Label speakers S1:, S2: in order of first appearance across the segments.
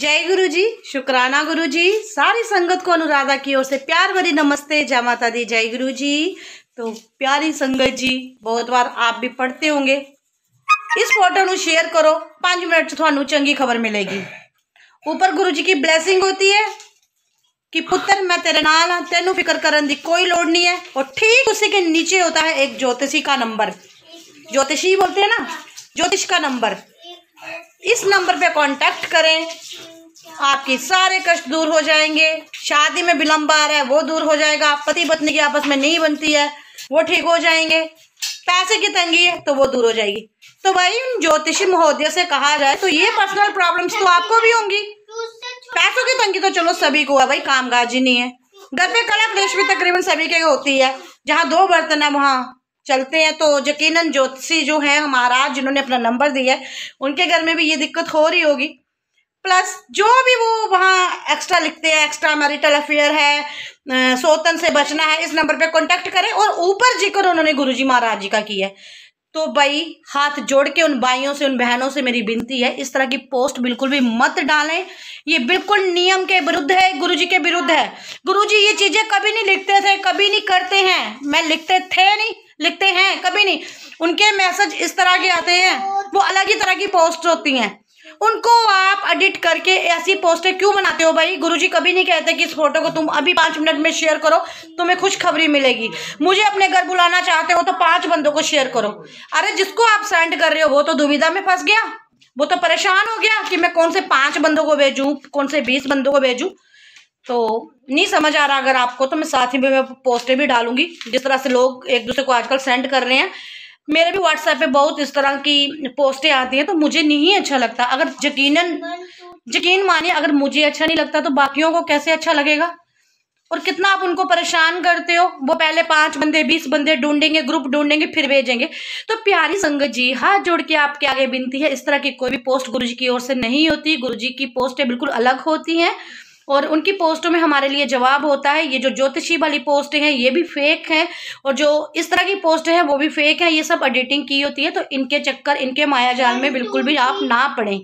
S1: जय गुरु जी शुक्राना गुरु जी सारी संगत को अनुराधा की ओर से प्यार भरी नमस्ते जय माता दी जय गुरु जी तो प्यारी संगत जी बहुत बार आप भी पढ़ते होंगे इस फोटो ਨੂੰ शेयर करो 5 मिनट थानू ਤੁਹਾਨੂੰ खबर मिलेगी ऊपर ਉੱਪਰ ਗੁਰੂ ਜੀ ਕੀ ਬਲੇਸਿੰਗ कि पुत्र मैं तेरे नाल हाँ तेनों फिक्र करने की कोई लोड़ नहीं है और ठीक उसी के नीचे होता है एक ज्योतिषी का नंबर ज्योतिषी बोलते हैं ना ज्योतिष का नंबर इस नंबर पे कांटेक्ट करें आपके सारे कष्ट दूर हो जाएंगे शादी में विलम्ब आ रहा है वो दूर हो जाएगा पति पत्नी की आपस में नहीं बनती है वो ठीक हो जाएंगे पैसे की तंगी है तो वो दूर हो जाएगी तो भाई ज्योतिषी महोदय से कहा जाए तो ये पर्सनल प्रॉब्लम्स तो आपको भी होंगी पैसों की तंगी तो चलो सभी को है भाई कामकाज ही नहीं है घर पे कला क्लेश भी तकरीबन सभी के होती है जहाँ दो बर्तन है वहाँ चलते हैं तो यकीनन ज्योतिषी जो है हमारा जिन्होंने अपना नंबर दिया है उनके घर में भी ये दिक्कत हो रही होगी प्लस जो भी वो वहाँ एक्स्ट्रा लिखते हैं एक्स्ट्रा मैरिटल अफेयर है सोतन से बचना है इस नंबर पे कांटेक्ट करें और ऊपर जिक्र उन्होंने गुरुजी महाराज जी का किया है तो भाई हाथ जोड़ के उन भाइयों से उन बहनों से मेरी विनती है इस तरह की पोस्ट बिल्कुल भी मत डालें ये बिल्कुल नियम के विरुद्ध है गुरु के विरुद्ध है गुरु ये चीज़ें कभी नहीं लिखते थे कभी नहीं करते हैं मैं लिखते थे नहीं लिखते हैं कभी नहीं उनके मैसेज इस तरह के आते हैं वो अलग ही तरह की पोस्ट होती हैं उनको आप एडिट करके ऐसी पोस्टें क्यों बनाते हो भाई गुरुजी कभी नहीं कहते कि इस फोटो को तुम अभी पाँच मिनट में शेयर करो तुम्हें खुशखबरी मिलेगी मुझे अपने घर बुलाना चाहते हो तो पांच बंदों को शेयर करो अरे जिसको आप सेंड कर रहे हो वो तो दुविधा में फंस गया वो तो परेशान हो गया कि मैं कौन से पांच बंदों को भेजूँ कौन से बीस बंदों को भेजूँ तो नहीं समझ आ रहा अगर आपको तो मैं साथ ही में मैं पोस्टें भी डालूंगी जिस तरह से लोग एक दूसरे को आजकल सेंड कर रहे हैं मेरे भी व्हाट्सएप पे बहुत इस तरह की पोस्टें आती हैं तो मुझे नहीं अच्छा लगता अगर यकीनन यकीन मानिए अगर मुझे अच्छा नहीं लगता तो बाकियों को कैसे अच्छा लगेगा और कितना आप उनको परेशान करते हो वो पहले पांच बंदे बीस बंदे ढूंढेंगे ग्रुप ढूंढेंगे फिर भेजेंगे तो प्यारी संगत जी हाथ जोड़ के आपके आगे बिनती है इस तरह की कोई भी पोस्ट गुरुजी की ओर से नहीं होती गुरुजी की पोस्टें बिल्कुल अलग होती हैं और उनकी पोस्टों में हमारे लिए जवाब होता है ये जो ज्योतिषी वाली पोस्ट है ये भी फेक है और जो इस तरह की पोस्ट है वो भी फेक है ये सब एडिटिंग की होती है तो इनके चक्कर इनके माया जाल में बिल्कुल भी आप ना पड़े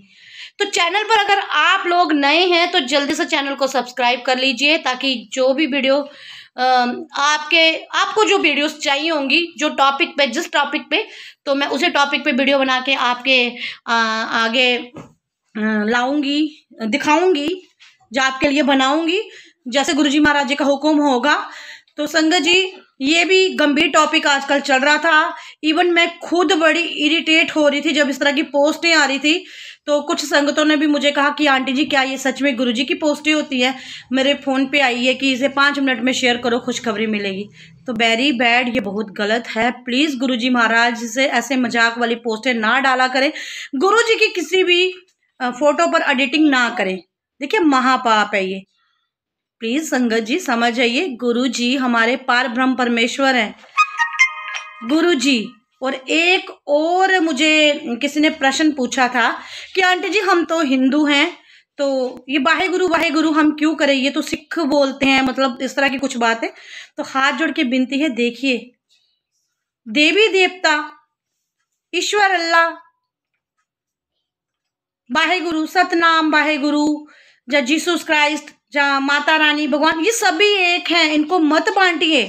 S1: तो चैनल पर अगर आप लोग नए हैं तो जल्दी से चैनल को सब्सक्राइब कर लीजिए ताकि जो भी वीडियो आपके आपको जो वीडियोस चाहिए होंगी जो टॉपिक पे जिस टॉपिक पे तो मैं उसे टॉपिक पे वीडियो बना के आपके आ, आगे लाऊंगी दिखाऊंगी जो आपके लिए बनाऊंगी जैसे गुरुजी महाराज जी का हुक्म होगा तो संगत जी ये भी गंभीर टॉपिक आजकल चल रहा था इवन मैं खुद बड़ी इरिटेट हो रही थी जब इस तरह की पोस्टें आ रही थी तो कुछ संगतों ने भी मुझे कहा कि आंटी जी क्या ये सच में गुरुजी की पोस्टें होती हैं मेरे फ़ोन पे आई है कि इसे पाँच मिनट में शेयर करो खुशखबरी मिलेगी तो वेरी बैड ये बहुत गलत है प्लीज़ जी महाराज से ऐसे मजाक वाली पोस्टें ना डाला करें जी की किसी भी फ़ोटो पर एडिटिंग ना करें देखिए महापाप है ये प्लीज संगत जी समझ आइए गुरु जी हमारे पार ब्रह्म परमेश्वर हैं गुरु जी और एक और मुझे किसी ने प्रश्न पूछा था कि आंटी जी हम तो हिंदू हैं तो ये वाहे गुरु वाहे गुरु हम क्यों करें ये तो सिख बोलते हैं मतलब इस तरह की कुछ बात है तो हाथ जोड़ के बिनती है देखिए देवी देवता ईश्वर अल्लाह वाहे गुरु सतनाम वाहे गुरु या जीसस क्राइस्ट या माता रानी भगवान ये सभी एक हैं इनको मत बांटिए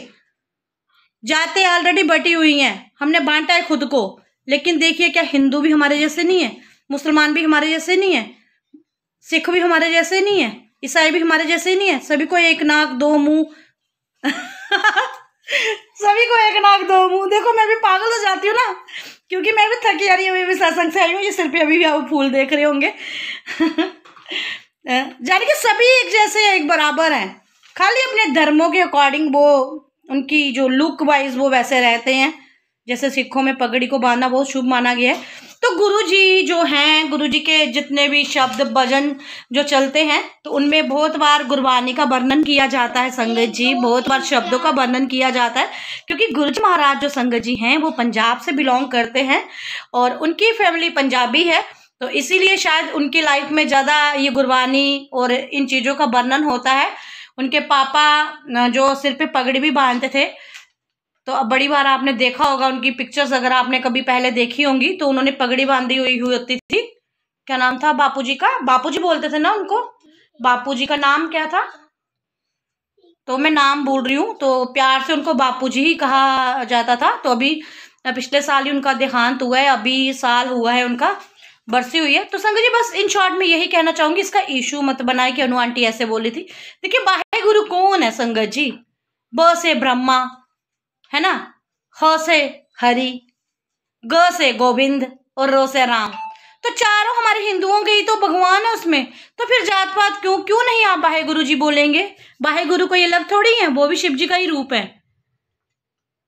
S1: जाते ऑलरेडी बटी हुई हैं हमने बांटा है खुद को लेकिन देखिए क्या हिंदू भी हमारे जैसे नहीं है मुसलमान भी हमारे जैसे नहीं है सिख भी हमारे जैसे नहीं है ईसाई भी हमारे जैसे नहीं है सभी को एक नाक दो मुंह सभी को एक नाक दो मुंह देखो मैं भी पागल हो जाती हूँ ना क्योंकि मैं भी थकी आ रही हूँ अभी भी सत्संग से आई हूँ ये सिर्फ अभी भी आप फूल देख रहे होंगे यानी कि सभी एक जैसे एक बराबर हैं खाली अपने धर्मों के अकॉर्डिंग वो उनकी जो लुक वाइज वो वैसे रहते हैं जैसे सिखों में पगड़ी को बांधना बहुत शुभ माना गया है तो गुरु जी जो हैं गुरु जी के जितने भी शब्द भजन जो चलते हैं तो उनमें बहुत बार गुरबानी का वर्णन किया जाता है संगत जी बहुत बार शब्दों का वर्णन किया जाता है क्योंकि गुरु जी महाराज जो संगत जी हैं वो पंजाब से बिलोंग करते हैं और उनकी फैमिली पंजाबी है तो इसीलिए शायद उनकी लाइफ में ज़्यादा ये गुरबानी और इन चीज़ों का वर्णन होता है उनके पापा जो सिर पे पगड़ी भी बांधते थे तो अब बड़ी बार आपने देखा होगा उनकी पिक्चर्स अगर आपने कभी पहले देखी होंगी तो उन्होंने पगड़ी बांधी हुई हुई होती थी क्या नाम था बापूजी का बापूजी बोलते थे ना उनको बापूजी का नाम क्या था तो मैं नाम बोल रही हूँ तो प्यार से उनको बापूजी ही कहा जाता था तो अभी पिछले साल ही उनका देहांत हुआ है अभी साल हुआ है उनका बरसी हुई है तो संघ जी बस इन शॉर्ट में यही कहना चाहूंगी इसका इशू मत बनाए कि अनु आंटी ऐसे बोली थी देखिए बाहे गुरु कौन है संगत जी ब से ब्रह्मा है ना ह से हरि ग से गोविंद और रो से राम तो चारों हमारे हिंदुओं के ही तो भगवान है उसमें तो फिर जात पात क्यों क्यों नहीं आप बाहे गुरु जी बोलेंगे बाहे गुरु को ये लव थोड़ी है वो भी शिव जी का ही रूप है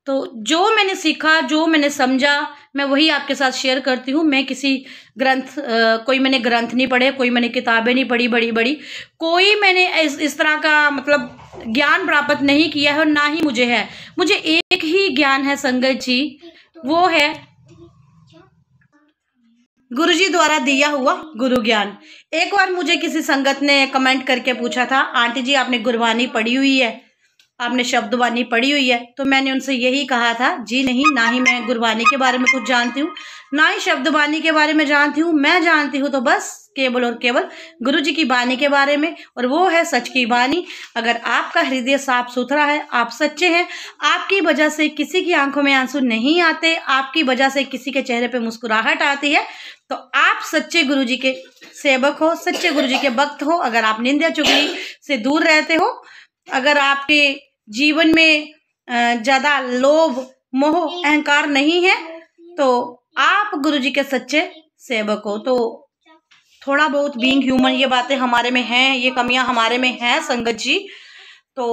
S1: तो जो मैंने सीखा जो मैंने समझा मैं वही आपके साथ शेयर करती हूँ मैं किसी ग्रंथ आ, कोई मैंने ग्रंथ नहीं पढ़े कोई मैंने किताबें नहीं पढ़ी बड़ी बड़ी कोई मैंने इस इस तरह का मतलब ज्ञान प्राप्त नहीं किया है और ना ही मुझे है मुझे एक ही ज्ञान है संगत जी वो है गुरु जी द्वारा दिया हुआ गुरु ज्ञान एक बार मुझे किसी संगत ने कमेंट करके पूछा था आंटी जी आपने गुरबानी पढ़ी हुई है आपने शब्दवानी पढ़ी हुई है तो मैंने उनसे यही कहा था जी नहीं ना ही मैं गुरबानी के बारे में कुछ जानती हूँ ना ही शब्दवानी के बारे में जानती हूँ मैं जानती हूँ तो बस केवल और केवल गुरु जी की बाणी के बारे में और वो है सच की बाणी अगर आपका हृदय साफ सुथरा है आप सच्चे हैं आपकी वजह से किसी की आंखों में आंसू नहीं आते आपकी वजह से किसी के चेहरे पे मुस्कुराहट आती है तो आप सच्चे गुरु जी के सेवक हो सच्चे गुरु जी के भक्त हो अगर आप निंदा चुगली से दूर रहते हो अगर आपके जीवन में ज़्यादा लोभ मोह अहंकार नहीं है तो आप गुरु जी के सच्चे सेवक हो तो थोड़ा बहुत बींग ह्यूमन ये बातें हमारे में हैं ये कमियां हमारे में हैं संगत जी तो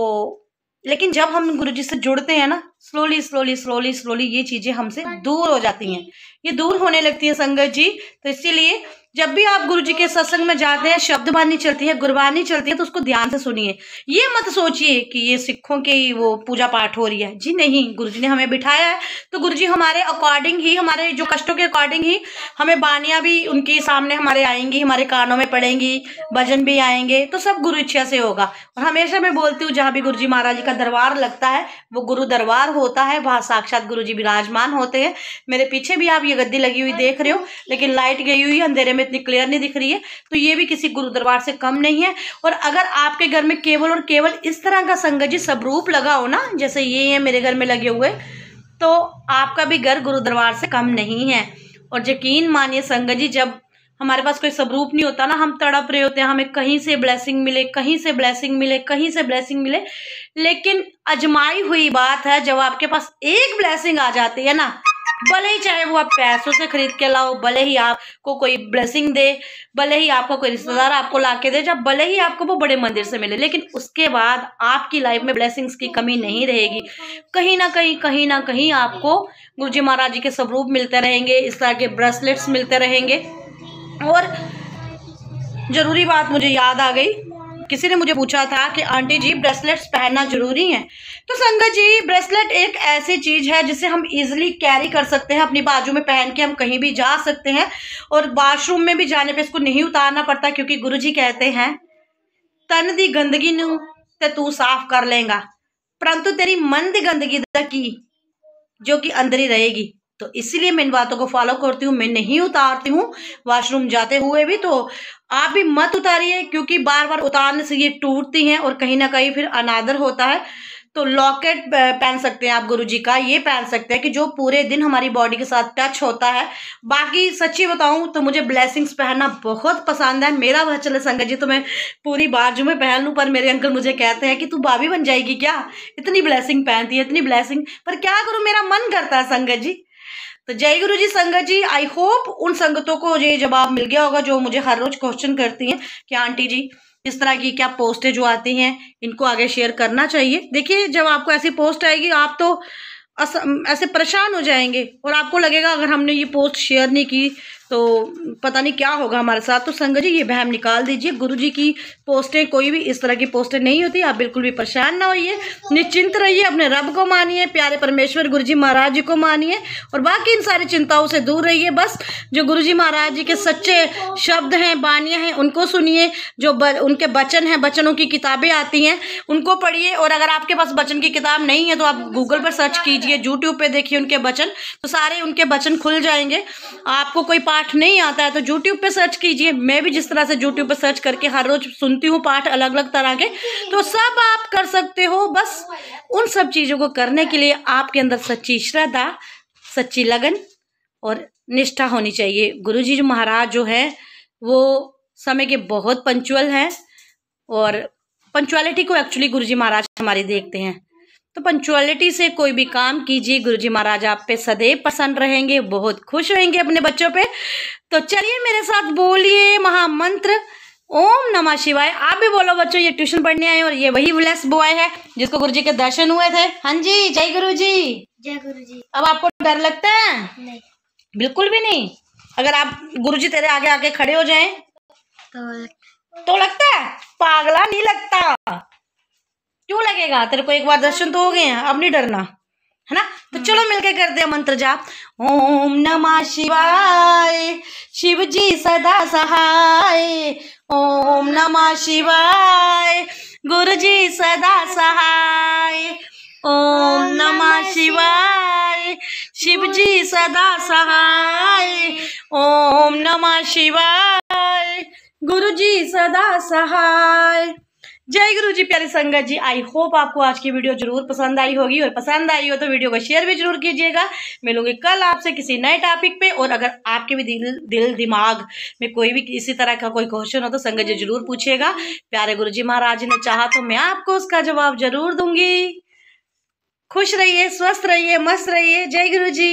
S1: लेकिन जब हम गुरु जी से जुड़ते हैं ना स्लोली स्लोली स्लोली स्लोली ये चीज़ें हमसे दूर हो जाती हैं ये दूर होने लगती है संगत जी तो इसीलिए जब भी आप गुरु जी के सत्संग में जाते हैं शब्द बानी चलती है गुरबानी चलती है तो उसको ध्यान से सुनिए ये मत सोचिए कि ये सिखों के वो पूजा पाठ हो रही है जी नहीं गुरु जी ने हमें बिठाया है तो गुरु जी हमारे अकॉर्डिंग ही हमारे जो कष्टों के अकॉर्डिंग ही हमें बानियाँ भी उनके सामने हमारे आएंगी हमारे कानों में पड़ेंगी भजन भी आएंगे तो सब गुरु इच्छा से होगा और हमेशा मैं बोलती हूँ जहाँ भी गुरु जी महाराज जी का दरबार लगता है वो गुरु दरबार होता है वहाँ साक्षात गुरु जी विराजमान होते हैं मेरे पीछे भी आप ये गद्दी लगी हुई देख रहे हो लेकिन लाइट गई हुई अंधेरे में इतनी क्लियर नहीं दिख रही है तो ये भी किसी गुरु दरबार से कम नहीं है और अगर आपके घर में केवल और केवल इस तरह का संगत जी स्वरूप लगा हो ना जैसे ये है मेरे घर में लगे हुए तो आपका भी घर गुरु दरबार से कम नहीं है और यकीन मानिए संगत जी जब हमारे पास कोई स्वरूप नहीं होता ना हम तड़प रहे होते हैं हमें कहीं से ब्लेसिंग मिले कहीं से ब्लेसिंग मिले कहीं से ब्लेसिंग मिले लेकिन अजमाई हुई बात है जब आपके पास एक ब्लेसिंग आ जाती है ना भले ही चाहे वो आप पैसों से खरीद के लाओ भले ही आपको कोई ब्लेसिंग दे भले ही आपको कोई रिश्तेदार आपको ला के दे जब भले ही आपको वो बड़े मंदिर से मिले लेकिन उसके बाद आपकी लाइफ में ब्लेसिंग्स की कमी नहीं रहेगी कहीं ना कहीं कहीं ना कहीं आपको गुरु जी महाराज जी के स्वरूप मिलते रहेंगे इस तरह के ब्रेसलेट्स मिलते रहेंगे और ज़रूरी बात मुझे याद आ गई किसी ने मुझे पूछा था कि आंटी जी ब्रेसलेट्स पहनना ज़रूरी है तो संगत जी ब्रेसलेट एक ऐसी चीज़ है जिसे हम इजिली कैरी कर सकते हैं अपनी बाजू में पहन के हम कहीं भी जा सकते हैं और वाशरूम में भी जाने पर इसको नहीं उतारना पड़ता क्योंकि गुरु जी कहते हैं तन दी गंदगी नू साफ कर लेगा परंतु तेरी ਪਰੰਤੂ ਤੇਰੀ ਮਨ ਦੀ ਗੰਦਗੀ ਦਾ ਕੀ ਜੋ ਕਿ तो इसीलिए मैं इन बातों को फॉलो करती हूँ मैं नहीं उतारती हूँ वॉशरूम जाते हुए भी तो आप भी मत उतारिए क्योंकि बार बार उतारने से ये टूटती हैं और कहीं ना कहीं फिर अनादर होता है तो लॉकेट पहन सकते हैं आप गुरु जी का ये पहन सकते हैं कि जो पूरे दिन हमारी बॉडी के साथ टच होता है बाकी सच्ची बताऊं तो मुझे ब्लेसिंग्स पहनना बहुत पसंद है मेरा वह चले संगत जी तो मैं पूरी बाजू में पहन लूँ पर मेरे अंकल मुझे कहते हैं कि तू भाभी बन जाएगी क्या इतनी ब्लेसिंग पहनती है इतनी ब्लैसिंग पर क्या करूँ मेरा मन करता है संगत जी तो जय गुरु जी संगत जी आई होप उन संगतों को ये जवाब मिल गया होगा जो मुझे हर रोज क्वेश्चन करती हैं कि आंटी जी इस तरह की क्या पोस्टें जो आती हैं इनको आगे शेयर करना चाहिए देखिए जब आपको ऐसी पोस्ट आएगी आप तो ऐसे परेशान हो जाएंगे और आपको लगेगा अगर हमने ये पोस्ट शेयर नहीं की तो पता नहीं क्या होगा हमारे साथ तो संगत जी ये बहम निकाल दीजिए गुरु जी की पोस्टें कोई भी इस तरह की पोस्टें नहीं होती आप बिल्कुल भी परेशान ना होइए निश्चिंत रहिए अपने रब को मानिए प्यारे परमेश्वर गुरु जी महाराज जी को मानिए और बाकी इन सारी चिंताओं से दूर रहिए बस जो गुरु जी महाराज जी के सच्चे शब्द हैं बानियाँ हैं उनको सुनिए जो ब, उनके बचन हैं बचनों की किताबें आती हैं उनको पढ़िए और अगर आपके पास वचन की किताब नहीं है तो आप गूगल पर सर्च कीजिए यूट्यूब पर देखिए उनके बचन तो सारे उनके बचन खुल जाएंगे आपको कोई पाठ नहीं आता है तो यूट्यूब पे सर्च कीजिए मैं भी जिस तरह से यूट्यूब पे सर्च करके हर रोज सुनती हूँ पाठ अलग अलग तरह के तो सब आप कर सकते हो बस उन सब चीज़ों को करने के लिए आपके अंदर सच्ची श्रद्धा सच्ची लगन और निष्ठा होनी चाहिए गुरु जी महाराज जो है वो समय के बहुत पंचुअल हैं और पंचुअलिटी को एक्चुअली गुरु जी महाराज हमारे देखते हैं तो पंचुअलिटी से कोई भी काम कीजिए गुरुजी महाराज आप पे सदैव प्रसन्न रहेंगे बहुत खुश रहेंगे अपने बच्चों पे तो चलिए मेरे साथ बोलिए महामंत्र ओम नमः शिवाय आप भी बोलो बच्चों ये ट्यूशन पढ़ने आए और ये वही ब्लेस बॉय है जिसको गुरुजी के दर्शन हुए थे हाँ जी जय गुरु जी जय गुरु जी अब आपको डर लगता है नहीं बिल्कुल भी नहीं अगर आप गुरु जी तेरे आगे आगे खड़े हो जाए तो, तो लगता है पागला नहीं लगता क्यों लगेगा तेरे को एक बार दर्शन तो हो गए हैं अब नहीं डरना है ना तो चलो मिलके करते दे मंत्र जाप ओम नमः शिवाय शिव जी सदा सहाय ओम नमः शिवाय गुरु जी सदा सहाय ओम नमः शिवाय शिव जी सदा सहाय ओम नमः शिवाय गुरु जी सदा सहाय जय गुरु जी प्यारी संगत जी आई होप आपको आज की वीडियो जरूर पसंद आई होगी और पसंद आई हो तो वीडियो को शेयर भी जरूर कीजिएगा मिलूंगी कल आपसे किसी नए टॉपिक पे और अगर आपके भी दिल दिल दिमाग में कोई भी किसी तरह का कोई क्वेश्चन हो तो संगत जी जरूर पूछिएगा प्यारे गुरु जी महाराज ने चाहा तो मैं आपको उसका जवाब जरूर दूंगी खुश रहिए स्वस्थ रहिए मस्त रहिए जय गुरु जी